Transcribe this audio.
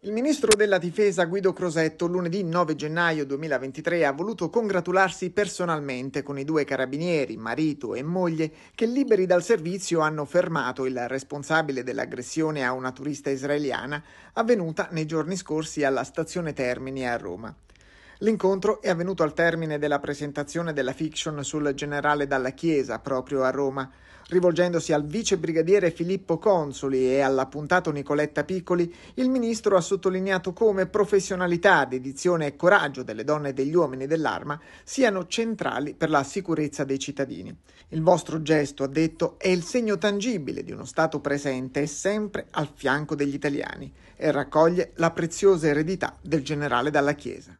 Il ministro della difesa Guido Crosetto lunedì 9 gennaio 2023 ha voluto congratularsi personalmente con i due carabinieri, marito e moglie, che liberi dal servizio hanno fermato il responsabile dell'aggressione a una turista israeliana avvenuta nei giorni scorsi alla stazione Termini a Roma. L'incontro è avvenuto al termine della presentazione della fiction sul generale Dalla Chiesa proprio a Roma. Rivolgendosi al vicebrigadiere Filippo Consoli e all'appuntato Nicoletta Piccoli, il ministro ha sottolineato come professionalità, dedizione e coraggio delle donne e degli uomini dell'arma siano centrali per la sicurezza dei cittadini. Il vostro gesto, ha detto, è il segno tangibile di uno Stato presente e sempre al fianco degli italiani e raccoglie la preziosa eredità del generale Dalla Chiesa.